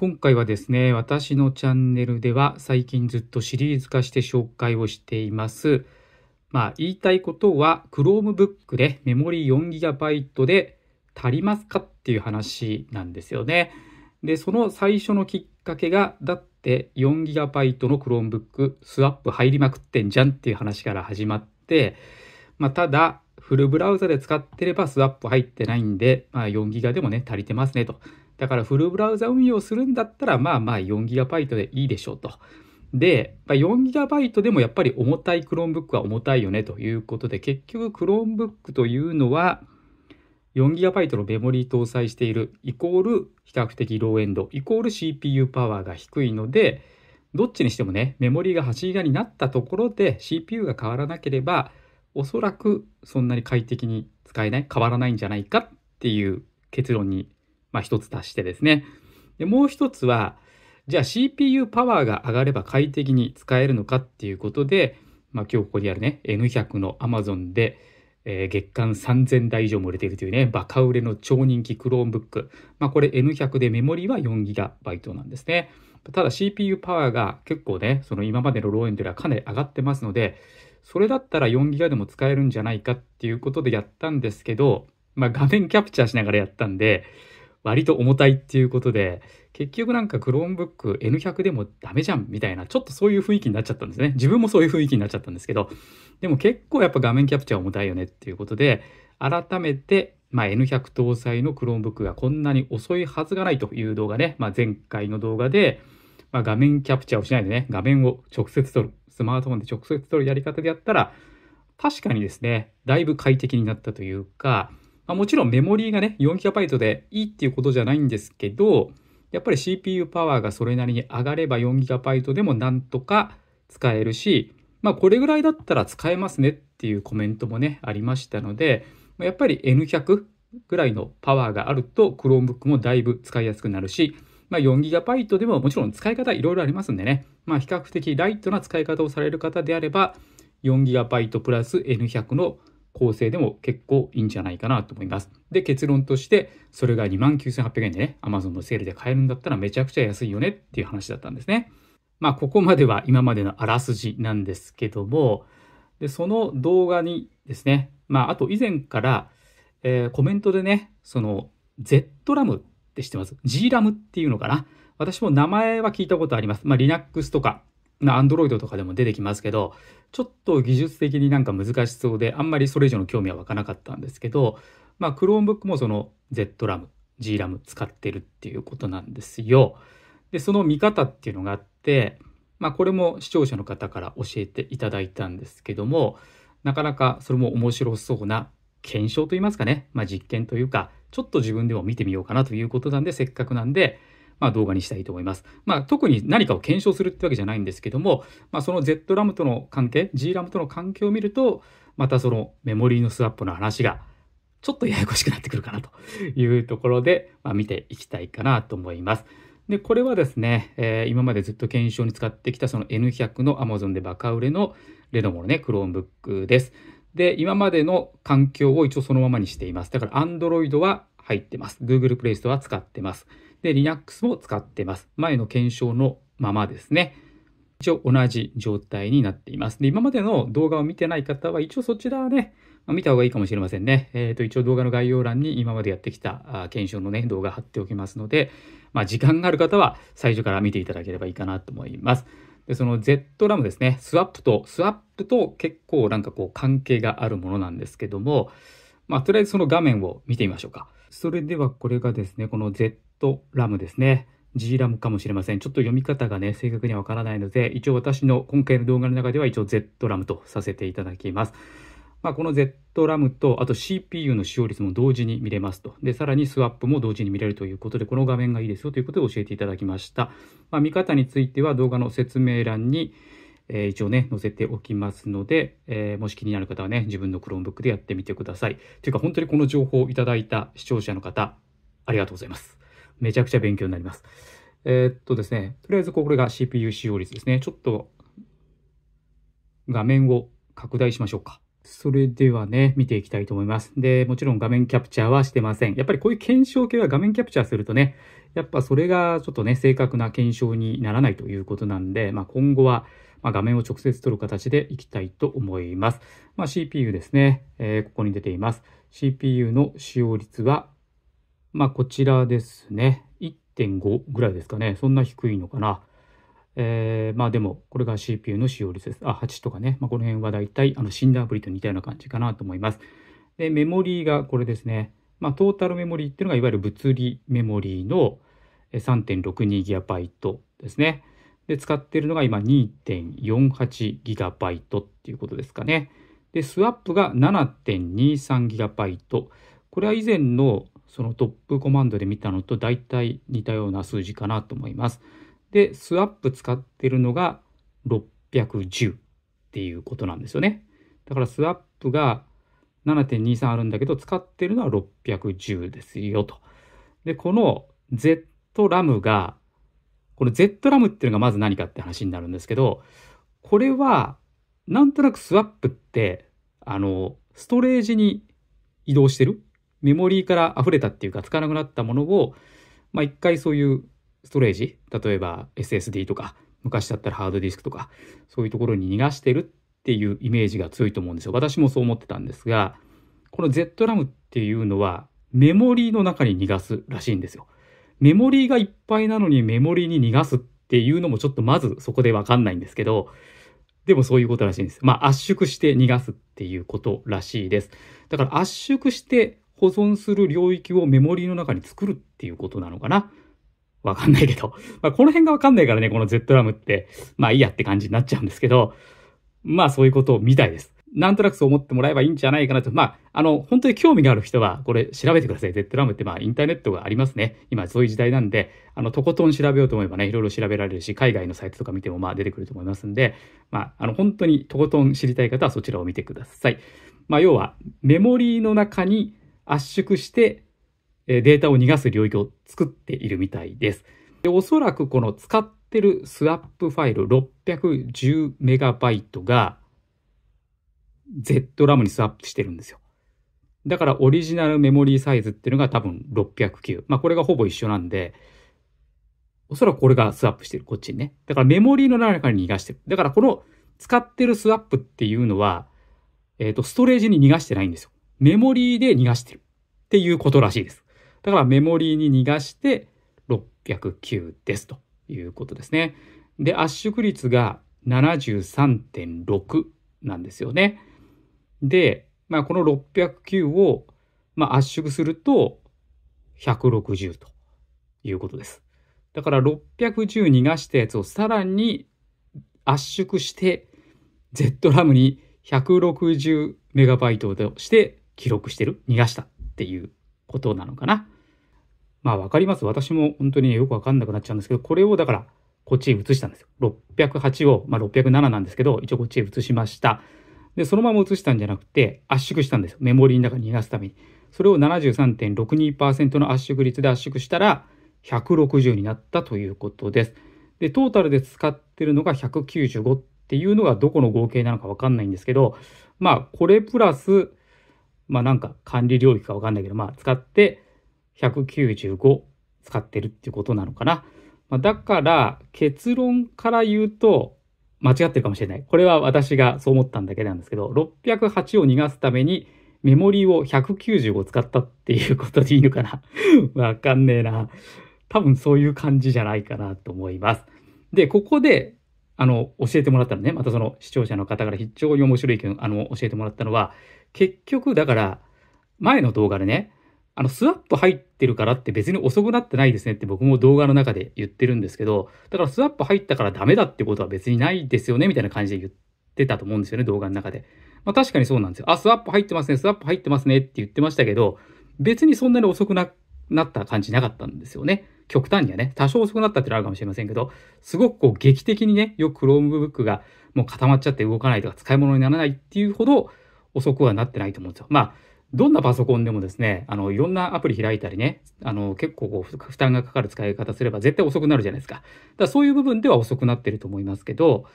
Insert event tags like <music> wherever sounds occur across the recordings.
今回はですね、私のチャンネルでは最近ずっとシリーズ化して紹介をしています。まあ、言いたいことは Chromebook でメモリ 4GB で足りますかっていう話なんですよね。で、その最初のきっかけが、だって 4GB の Chromebook スワップ入りまくってんじゃんっていう話から始まって、まあ、ただ、フルブラウザで使ってればスワップ入ってないんで、まあ、4ギガでもね、足りてますねと。だからフルブラウザ運用するんだったら、まあまあ 4GB でいいでしょうと。で、4GB でもやっぱり重たい Chromebook は重たいよねということで、結局 Chromebook というのは 4GB のメモリー搭載しているイコール比較的ローエンド、イコール CPU パワーが低いので、どっちにしてもね、メモリーが走り側になったところで CPU が変わらなければ、おそらくそんなに快適に使えない、変わらないんじゃないかっていう結論にまあ、一つ足してですね。で、もう一つは、じゃあ CPU パワーが上がれば快適に使えるのかっていうことで、まあ、今日ここにあるね、N100 の Amazon で、えー、月間3000台以上も売れているというね、バカ売れの超人気 Chromebook。まあ、これ N100 でメモリは 4GB なんですね。ただ CPU パワーが結構ね、その今までのローエンドよはかなり上がってますので、それだったら 4GB でも使えるんじゃないかっていうことでやったんですけど、まあ、画面キャプチャーしながらやったんで、割と重たいっていうことで、結局なんか Chromebook N100 でもダメじゃんみたいな、ちょっとそういう雰囲気になっちゃったんですね。自分もそういう雰囲気になっちゃったんですけど、でも結構やっぱ画面キャプチャー重たいよねっていうことで、改めて、まあ、N100 搭載の Chromebook がこんなに遅いはずがないという動画ね、まあ、前回の動画で、まあ、画面キャプチャーをしないでね、画面を直接撮る、スマートフォンで直接撮るやり方でやったら、確かにですね、だいぶ快適になったというか、まあ、もちろんメモリーがね、4GB でいいっていうことじゃないんですけど、やっぱり CPU パワーがそれなりに上がれば 4GB でもなんとか使えるし、まあこれぐらいだったら使えますねっていうコメントもね、ありましたので、やっぱり N100 ぐらいのパワーがあると Chromebook もだいぶ使いやすくなるし、まあ、4GB でももちろん使い方いろいろありますんでね、まあ、比較的ライトな使い方をされる方であれば 4GB プラス N100 の構成でも結構いいんじゃないかなと思います。で、結論として、それが29,800円でね、Amazon のセールで買えるんだったらめちゃくちゃ安いよねっていう話だったんですね。まあ、ここまでは今までのあらすじなんですけども、で、その動画にですね、まあ、あと以前から、えー、コメントでね、その、Z ラムって知ってます ?G ラムっていうのかな私も名前は聞いたことあります。まあ、Linux とかまあ、Android とかでも出てきますけど、ちょっと技術的になんか難しそうで、あんまりそれ以上の興味は湧かなかったんですけど、まあ、Chromebook もその ZRAM、GRAM 使ってるっていうことなんですよ。で、その見方っていうのがあって、まあ、これも視聴者の方から教えていただいたんですけども、なかなかそれも面白そうな検証といいますかね、まあ、実験というか、ちょっと自分でも見てみようかなということなんで、せっかくなんで、まあ、動画にしたいと思います。まあ、特に何かを検証するってわけじゃないんですけども、まあ、その Z ラムとの関係、G ラムとの関係を見ると、またそのメモリーのスワップの話がちょっとややこしくなってくるかなというところで、まあ、見ていきたいかなと思います。で、これはですね、えー、今までずっと検証に使ってきたその N100 の Amazon でバカ売れのレノモのね、Chromebook です。で、今までの環境を一応そのままにしています。だから Android は入ってます。Google Play Store は使ってます。で、Linux も使ってます。前の検証のままですね。一応同じ状態になっています。で、今までの動画を見てない方は、一応そちらはね、まあ、見た方がいいかもしれませんね。えっ、ー、と、一応動画の概要欄に今までやってきた検証のね、動画貼っておきますので、まあ、時間がある方は最初から見ていただければいいかなと思います。で、その Z ラムですね、スワップと、スワップと結構なんかこう関係があるものなんですけども、まあ、とりあえずその画面を見てみましょうか。それではこれがですね、この Z トラムですね。G ラムかもしれません。ちょっと読み方がね、正確にはわからないので、一応私の今回の動画の中では一応 Z ラムとさせていただきます。まあ、この Z ラムと、あと CPU の使用率も同時に見れますと。で、さらにスワップも同時に見れるということで、この画面がいいですよということで教えていただきました。まあ、見方については動画の説明欄に、えー、一応ね、載せておきますので、えー、もし気になる方はね、自分の Chromebook でやってみてください。というか、本当にこの情報をいただいた視聴者の方、ありがとうございます。めちゃくちゃ勉強になります。えー、っとですね、とりあえずこれが CPU 使用率ですね。ちょっと画面を拡大しましょうか。それではね、見ていきたいと思います。で、もちろん画面キャプチャーはしてません。やっぱりこういう検証系は画面キャプチャーするとね、やっぱそれがちょっとね、正確な検証にならないということなんで、まあ、今後は、ま画面を直接取る形でいきたいと思います。まあ、CPU ですね、えー、ここに出ています。CPU の使用率はまあ、こちらですね。1.5ぐらいですかね。そんな低いのかな。えー、まあでも、これが CPU の使用率です。あ、8とかね。まあ、この辺はだいたいあのシンダーブリと似たような感じかなと思います。で、メモリーがこれですね。まあ、トータルメモリーっていうのが、いわゆる物理メモリーの 3.62GB ですね。で、使ってるのが今 2.48GB っていうことですかね。で、スワップが 7.23GB。これは以前のそのトップコマンドで見たのと大体似たような数字かなと思います。で、スワップ使ってるのが610っていうことなんですよね。だからスワップが7.23あるんだけど使ってるのは610ですよと。で、この Z ラムが、この Z ラムっていうのがまず何かって話になるんですけど、これはなんとなくスワップって、あの、ストレージに移動してるメモリーから溢れたっていうか、使わなくなったものを、まあ一回そういうストレージ、例えば SSD とか、昔だったらハードディスクとか、そういうところに逃がしてるっていうイメージが強いと思うんですよ。私もそう思ってたんですが、この ZRAM っていうのはメモリーの中に逃がすらしいんですよ。メモリーがいっぱいなのにメモリーに逃がすっていうのもちょっとまずそこでわかんないんですけど、でもそういうことらしいんです。まあ圧縮して逃がすっていうことらしいです。だから圧縮して保存する領域をメモリーの中に作るっていうことなのかなわかんないけど。<laughs> まあ、この辺がわかんないからね、この ZRAM って。まあいいやって感じになっちゃうんですけど、まあそういうことみたいです。なんとなくそう思ってもらえばいいんじゃないかなと。まあ、あの、本当に興味がある人は、これ調べてください。ZRAM ってまあインターネットがありますね。今そういう時代なんで、あの、とことん調べようと思えばね、いろいろ調べられるし、海外のサイトとか見てもまあ出てくると思いますんで、まあ、あの、本当にとことん知りたい方はそちらを見てください。まあ、要は、メモリーの中に圧縮して、えデータを逃がす領域を作っているみたいです。でおそらくこの使ってるスワップファイル 610MB が ZRAM にスワップしてるんですよ。だからオリジナルメモリーサイズっていうのが多分609。まあこれがほぼ一緒なんで、おそらくこれがスワップしてる、こっちにね。だからメモリーの中に逃がしてる。だからこの使ってるスワップっていうのは、えっ、ー、と、ストレージに逃がしてないんですよ。メモリーで逃がしてるっていうことらしいです。だからメモリーに逃がして609ですということですね。で、圧縮率が73.6なんですよね。で、まあ、この609を、まあ、圧縮すると160ということです。だから610逃がしたやつをさらに圧縮して z ラムに1 6 0イトとして記録してる逃がしたっていうことなのかな。まあ分かります。私も本当によく分かんなくなっちゃうんですけど、これをだからこっちへ移したんですよ。608を、まあ、607なんですけど、一応こっちへ移しました。で、そのまま移したんじゃなくて圧縮したんですよ。メモリーの中に逃がすために。それを73.62%の圧縮率で圧縮したら160になったということです。で、トータルで使ってるのが195っていうのがどこの合計なのかわかんないんですけど、まあ、これプラスまあなんか管理領域かわかんないけど、まあ使って195使ってるっていうことなのかな。まあ、だから結論から言うと間違ってるかもしれない。これは私がそう思ったんだけなんですけど、608を逃がすためにメモリを195使ったっていうことでいいのかな <laughs> わかんねえな。多分そういう感じじゃないかなと思います。で、ここで、あの、教えてもらったのね、またその視聴者の方から非常に面白い意見、あの、教えてもらったのは、結局、だから、前の動画でね、あの、スワップ入ってるからって別に遅くなってないですねって僕も動画の中で言ってるんですけど、だからスワップ入ったからダメだってことは別にないですよねみたいな感じで言ってたと思うんですよね、動画の中で。まあ確かにそうなんですよ。あ、スワップ入ってますね、スワップ入ってますねって言ってましたけど、別にそんなに遅くな、なった感じなかったんですよね。極端にはね、多少遅くなったってのあるかもしれませんけど、すごくこう劇的にね、よく Chromebook がもう固まっちゃって動かないとか使い物にならないっていうほど、遅くはなってないと思うんですよ。まあ、どんなパソコンでもですね、あの、いろんなアプリ開いたりね、あの、結構こう、負担がかかる使い方すれば絶対遅くなるじゃないですか。だからそういう部分では遅くなってると思いますけど、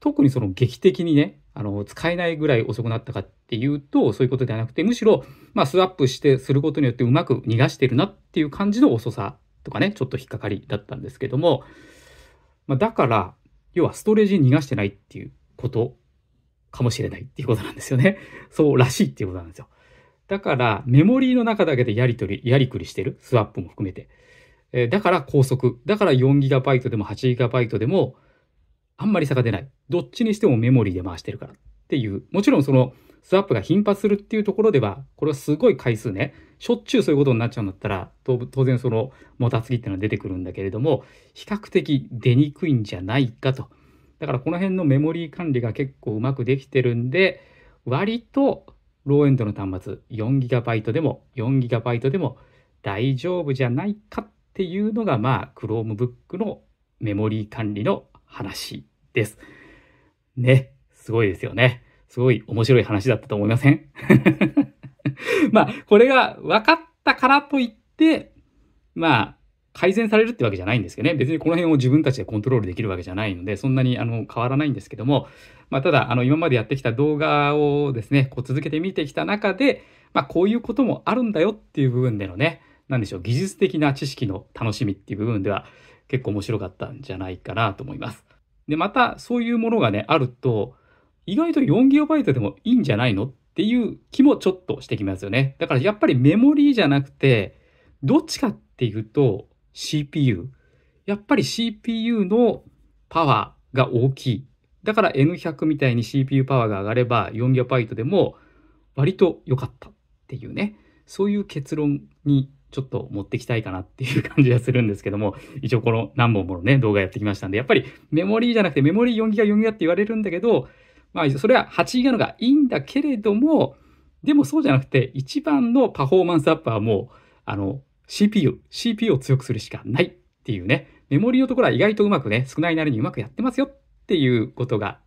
特にその劇的にね、あの、使えないぐらい遅くなったかっていうと、そういうことではなくて、むしろ、まあ、スワップして、することによってうまく逃がしてるなっていう感じの遅さとかね、ちょっと引っかかりだったんですけども、まあ、だから、要はストレージに逃がしてないっていうことかもしれないっていうことなんですよね。<laughs> そうらしいっていうことなんですよ。だから、メモリーの中だけでやりとり、やりくりしてる。スワップも含めて。えー、だから高速。だから 4GB でも 8GB でも、あんまり差が出ない。どっちにしてもメモリーで回してるからっていう。もちろんその、スワップが頻発するっていうところでは、これはすごい回数ね、しょっちゅうそういうことになっちゃうんだったら、当然その、もたつきっていうのは出てくるんだけれども、比較的出にくいんじゃないかとだからこの辺のメモリー管理が結構うまくできてるんで、割とローエンドの端末 4GB でも 4GB でも大丈夫じゃないかっていうのがまあ Chromebook のメモリー管理の話です。ね。すごいですよね。すごい面白い話だったと思いません <laughs> まあこれが分かったからといって、まあ改善されるってわけじゃないんですけどね、別にこの辺を自分たちでコントロールできるわけじゃないので、そんなにあの変わらないんですけども、まあ、ただ、あの今までやってきた動画をですね、こう続けて見てきた中で、まあ、こういうこともあるんだよっていう部分でのね、何でしょう、技術的な知識の楽しみっていう部分では結構面白かったんじゃないかなと思います。で、またそういうものがね、あると、意外と 4GB でもいいんじゃないのっていう気もちょっとしてきますよね。だからやっぱりメモリーじゃなくて、どっちかっていうと、CPU。やっぱり CPU のパワーが大きい。だから N100 みたいに CPU パワーが上がれば 4GB でも割と良かったっていうね。そういう結論にちょっと持ってきたいかなっていう感じがするんですけども、一応この何本ものね、動画やってきましたんで、やっぱりメモリーじゃなくてメモリー 4GB、4GB って言われるんだけど、まあ、それは 8GB のがいいんだけれども、でもそうじゃなくて、一番のパフォーマンスアップはもう、あの、CPU、CPU を強くするしかないっていうね、メモリーのところは意外とうまくね、少ないなりにうまくやってますよっていうことが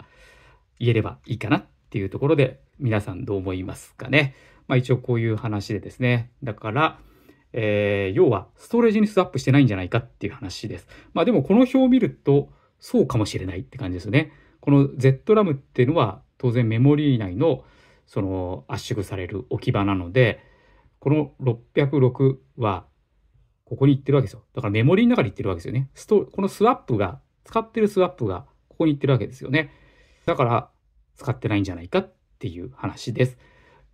言えればいいかなっていうところで、皆さんどう思いますかね。まあ一応こういう話でですね、だから、えー、要はストレージにスワップしてないんじゃないかっていう話です。まあでもこの表を見ると、そうかもしれないって感じですね。この ZRAM っていうのは当然メモリー内のその圧縮される置き場なので、この606はここに行ってるわけですよ。だからメモリーの中に行ってるわけですよね。ストこのスワップが、使ってるスワップがここに行ってるわけですよね。だから使ってないんじゃないかっていう話です。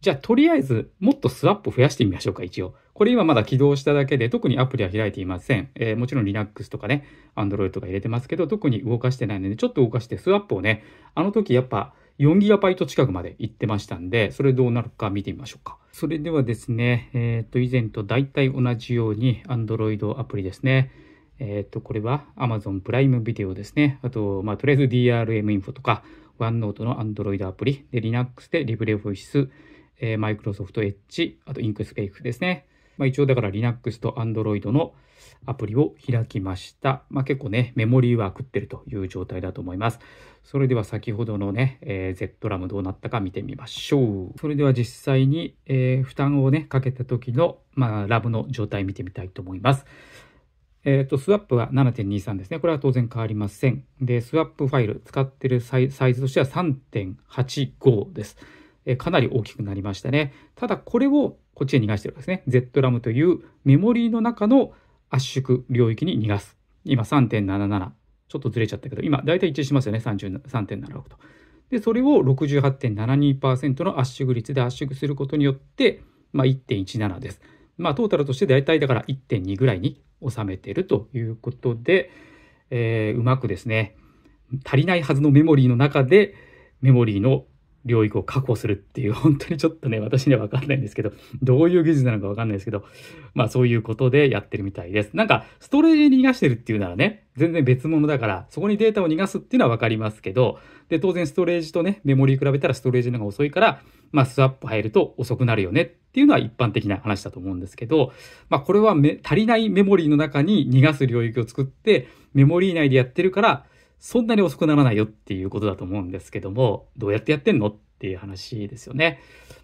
じゃあ、とりあえず、もっとスワップ増やしてみましょうか、一応。これ今まだ起動しただけで、特にアプリは開いていません。えー、もちろん Linux とかね、Android とか入れてますけど、特に動かしてないので、ちょっと動かしてスワップをね、あの時やっぱ、4GB 近くまで行ってましたんで、それどうなるか見てみましょうか。それではですね、えっ、ー、と、以前と大体同じように Android アプリですね。えっ、ー、と、これは Amazon プライムビデオですね。あと、まあ、とりあえず DRM インフォとか、OneNote の Android アプリ、で、Linux で l i b r e f f i c e え Microsoft Edge、あと Inkscape ですね。まあ、一応だから Linux と Android のアプリを開きました。まあ、結構ね、メモリーは食ってるという状態だと思います。それでは先ほどのね、えー、z ラムどうなったか見てみましょう。それでは実際に、えー、負担をね、かけた時の、まあ、ラムの状態見てみたいと思います。えっ、ー、と、スワップは7.23ですね。これは当然変わりません。で、スワップファイル、使ってるサイズとしては3.85です。えかなり大きくなりましたね。ただ、これをこっちへ逃がしてるわけですね。z ラムというメモリーの中の圧縮領域に逃がす。今3.77。ちょっとずれちゃったけど、今大体一致しますよね。33.76と。で、それを68.72%の圧縮率で圧縮することによって、まあ1.17です。まあトータルとして大体だから1.2ぐらいに収めてるということで、えー、うまくですね、足りないはずのメモリーの中で、メモリーの領域を確保するっていう、<laughs> 本当にちょっとね、私にはわかんないんですけど、どういう技術なのかわかんないですけど、まあそういうことでやってるみたいです。なんか、ストレージに逃がしてるっていうならね、全然別物だから、そこにデータを逃がすっていうのは分かりますけど、で、当然ストレージとね、メモリー比べたらストレージの方が遅いから、まあスワップ入ると遅くなるよねっていうのは一般的な話だと思うんですけど、まあこれはめ足りないメモリーの中に逃がす領域を作って、メモリー内でやってるから、そんなに遅くならないよっていうことだと思うんですけども、どうやってやってんのっていう話ですよね。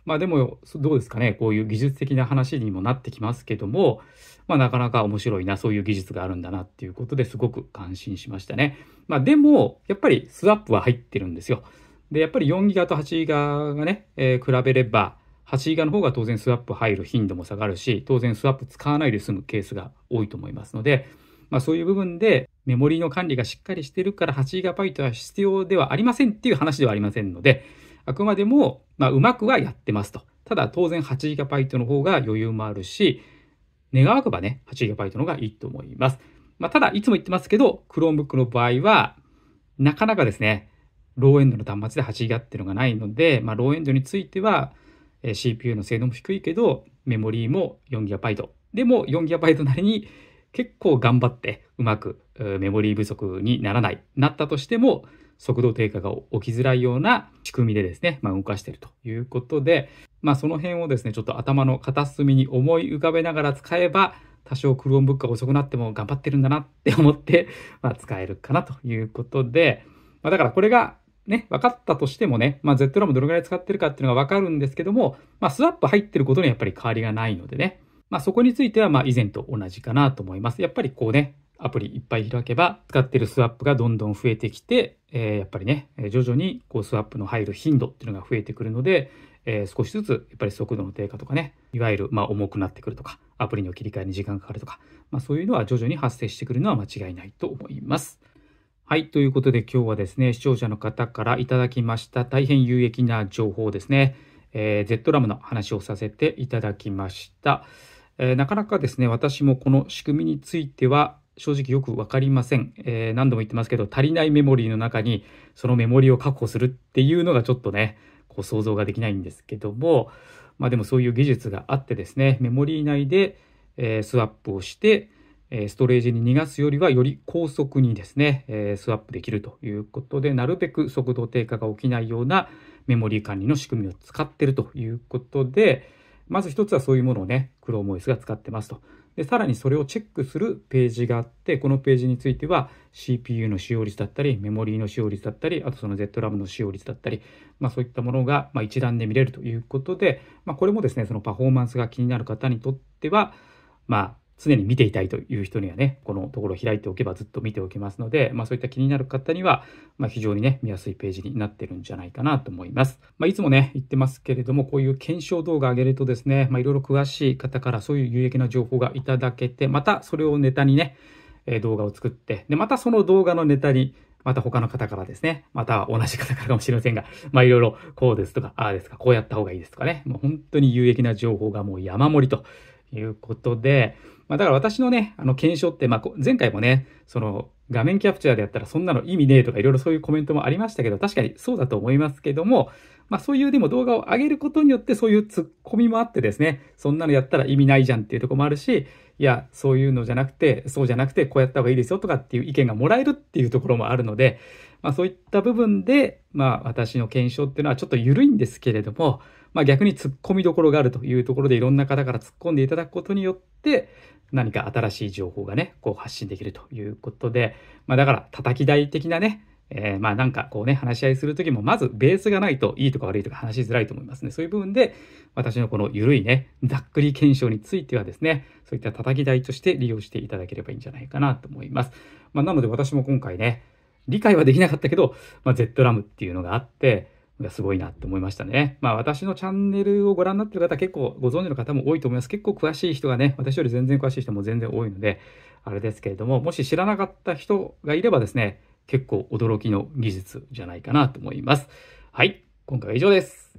まあでも、どうですかね、こういう技術的な話にもなってきますけども、まあなかなか面白いな、そういう技術があるんだなっていうことですごく感心しましたね。まあでも、やっぱりスワップは入ってるんですよ。で、やっぱり4ギガと8ギガがね、えー、比べれば、8ギガの方が当然スワップ入る頻度も下がるし、当然スワップ使わないで済むケースが多いと思いますので、まあ、そういう部分でメモリの管理がしっかりしてるから 8GB は必要ではありませんっていう話ではありませんので、あくまでも、まあ、うまくはやってますと。ただ、当然 8GB の方が余裕もあるし、願わくばね、8GB の方がいいと思います。まあ、ただ、いつも言ってますけど、Chromebook の場合は、なかなかですね、ローエンドの端末で 8GB っていうのがないので、まあ、ローエンドについては、え CPU の性能も低いけど、メモリーも 4GB。でも 4GB なりに結構頑張ってうまくメモリー不足にならない、なったとしても、速度低下が起きづらいような仕組みでですね、まあ、動かしているということで、まあ、その辺をですね、ちょっと頭の片隅に思い浮かべながら使えば、多少クローンブックが遅くなっても頑張ってるんだなって思って、まあ、使えるかなということで、まあ、だからこれがね、分かったとしてもね、まあ、Z ラムどれぐらい使ってるかっていうのが分かるんですけども、まあ、スワップ入ってることにやっぱり変わりがないのでね、まあ、そこについてはまあ以前と同じかなと思います。やっぱりこうね、アプリいっぱい開けば、使ってるスワップがどんどん増えてきて、えー、やっぱりね、徐々にこうスワップの入る頻度っていうのが増えてくるので、えー、少しずつやっぱり速度の低下とかね、いわゆるま重くなってくるとか、アプリの切り替えに時間かかるとか、まあ、そういうのは徐々に発生してくるのは間違いないと思います。はい。ということで今日はですね、視聴者の方からいただきました大変有益な情報ですね、えー、z ラムの話をさせていただきました。えー、なかなかですね、私もこの仕組みについては正直よく分かりません、えー、何度も言ってますけど、足りないメモリーの中にそのメモリーを確保するっていうのがちょっとね、こう想像ができないんですけども、まあでもそういう技術があってですね、メモリー内で、えー、スワップをして、えストレージに逃がすよりはより高速にですね、えスワップできるということで、なるべく速度低下が起きないようなメモリー管理の仕組みを使ってるということで、まず一つはそういうものをね、Chrome OS が使ってますと。で、さらにそれをチェックするページがあって、このページについては CPU の使用率だったり、メモリーの使用率だったり、あとその ZRAM の使用率だったり、まあそういったものが、まあ、一覧で見れるということで、まあこれもですね、そのパフォーマンスが気になる方にとっては、まあ常に見ていたいという人にはね、このところを開いておけばずっと見ておけますので、まあ、そういった気になる方には、まあ、非常にね、見やすいページになってるんじゃないかなと思います。まあ、いつもね、言ってますけれども、こういう検証動画上げるとですね、まあ、いろいろ詳しい方からそういう有益な情報がいただけて、またそれをネタにね、え動画を作って、で、またその動画のネタに、また他の方からですね、また同じ方からかもしれませんが、まあいろいろこうですとか、ああですか、こうやった方がいいですとかね、もう本当に有益な情報がもう山盛りということで、まあ、だから私のね、あの検証って、まあ、前回もね、その画面キャプチャーでやったらそんなの意味ねえとかいろいろそういうコメントもありましたけど、確かにそうだと思いますけども、まあそういうでも動画を上げることによってそういうツッコミもあってですね、そんなのやったら意味ないじゃんっていうとこもあるし、いや、そういうのじゃなくて、そうじゃなくてこうやった方がいいですよとかっていう意見がもらえるっていうところもあるので、まあそういった部分で、まあ私の検証っていうのはちょっと緩いんですけれども、まあ、逆に突っ込みどころがあるというところでいろんな方から突っ込んでいただくことによって何か新しい情報がね、こう発信できるということで、まあ、だから叩き台的なね、えー、まあなんかこうね、話し合いするときも、まずベースがないといいとか悪いとか話しづらいと思いますね。そういう部分で、私のこの緩いね、ざっくり検証についてはですね、そういった叩き台として利用していただければいいんじゃないかなと思います。まあなので私も今回ね、理解はできなかったけど、まあ、Z ラムっていうのがあって、すごいなって思いましたね。まあ私のチャンネルをご覧になってる方結構ご存知の方も多いと思います。結構詳しい人がね、私より全然詳しい人も全然多いので、あれですけれども、もし知らなかった人がいればですね、結構驚きの技術じゃないかなと思います。はい、今回は以上です。